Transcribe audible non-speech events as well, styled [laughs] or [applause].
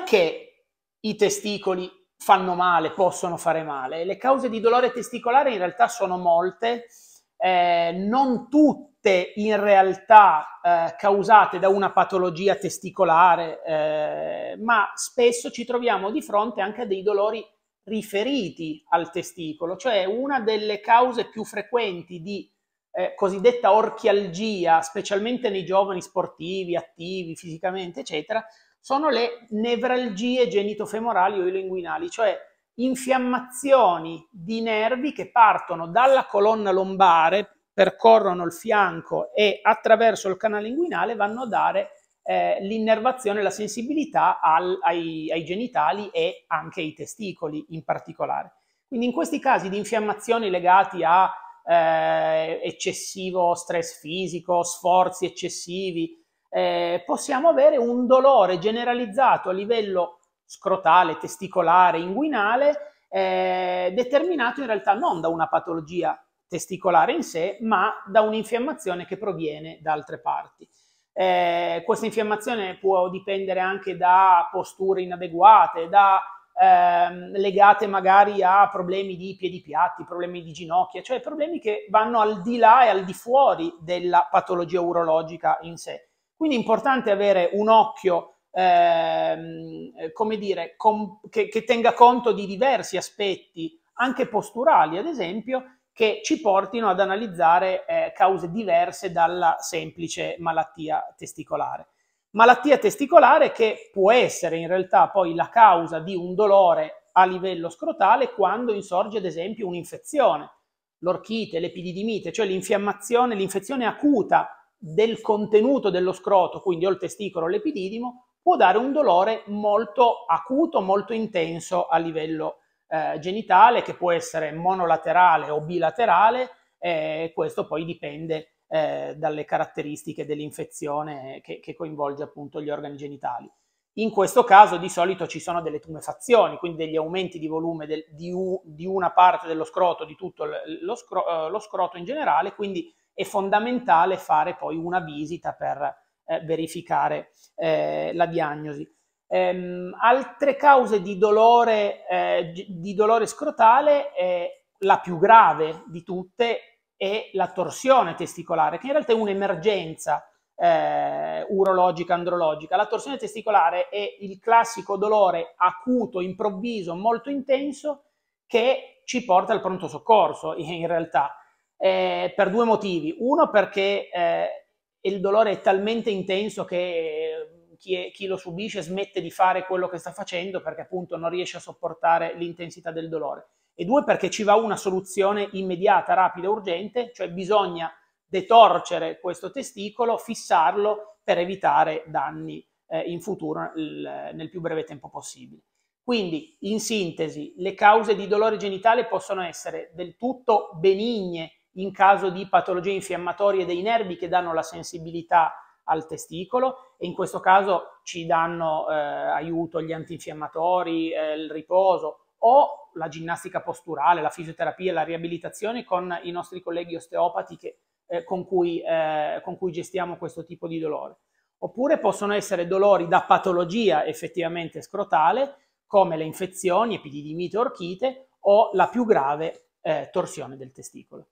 Perché i testicoli fanno male, possono fare male? Le cause di dolore testicolare in realtà sono molte, eh, non tutte in realtà eh, causate da una patologia testicolare, eh, ma spesso ci troviamo di fronte anche a dei dolori riferiti al testicolo, cioè una delle cause più frequenti di eh, cosiddetta orchialgia, specialmente nei giovani sportivi, attivi fisicamente, eccetera, sono le nevralgie genitofemorali o linguinali, cioè infiammazioni di nervi che partono dalla colonna lombare, percorrono il fianco e attraverso il canale inguinale vanno a dare eh, l'innervazione, la sensibilità al, ai, ai genitali e anche ai testicoli in particolare. Quindi in questi casi di infiammazioni legati a eh, eccessivo stress fisico, sforzi eccessivi, eh, possiamo avere un dolore generalizzato a livello scrotale, testicolare, inguinale, eh, determinato in realtà non da una patologia testicolare in sé, ma da un'infiammazione che proviene da altre parti. Eh, questa infiammazione può dipendere anche da posture inadeguate, da, ehm, legate magari a problemi di piedi piatti, problemi di ginocchia, cioè problemi che vanno al di là e al di fuori della patologia urologica in sé. Quindi è importante avere un occhio, ehm, come dire, com- che, che tenga conto di diversi aspetti, anche posturali ad esempio, che ci portino ad analizzare eh, cause diverse dalla semplice malattia testicolare. Malattia testicolare che può essere in realtà poi la causa di un dolore a livello scrotale quando insorge ad esempio un'infezione, l'orchite, l'epididimite, cioè l'infiammazione, l'infezione acuta del contenuto dello scroto, quindi o il testicolo o l'epididimo, può dare un dolore molto acuto, molto intenso a livello eh, genitale, che può essere monolaterale o bilaterale, e questo poi dipende eh, dalle caratteristiche dell'infezione che, che coinvolge appunto gli organi genitali. In questo caso di solito ci sono delle tumefazioni, quindi degli aumenti di volume del, di, u, di, una parte dello scroto, di tutto lo, scro, eh, lo, scroto in generale, quindi è fondamentale fare poi una visita per eh, verificare eh, la diagnosi. Ehm, altre cause di dolore, eh, di dolore scrotale, la più grave di tutte è la torsione testicolare, che in realtà è un'emergenza eh, urologica, andrologica. La torsione testicolare è il classico dolore acuto, improvviso, molto intenso, che ci porta al pronto soccorso [laughs] in realtà eh, per due motivi. Uno perché eh, il dolore è talmente intenso che eh, chi, è, chi, lo subisce smette di fare quello che sta facendo perché appunto non riesce a sopportare l'intensità del dolore. E due perché ci va una soluzione immediata, rapida, urgente, cioè bisogna detorcere questo testicolo, fissarlo per evitare danni eh, in futuro il, nel più breve tempo possibile. Quindi, in sintesi, le cause di dolore genitale possono essere del tutto benigne in caso di patologie infiammatorie dei nervi che danno la sensibilità al testicolo e in questo caso ci danno eh, aiuto gli antinfiammatori, eh, il riposo o la ginnastica posturale, la fisioterapia, la riabilitazione con i nostri colleghi osteopati che, eh, con, cui, eh, con cui gestiamo questo tipo di dolore. Oppure possono essere dolori da patologia effettivamente scrotale come le infezioni, epididimite, orchite o la più grave eh, torsione del testicolo.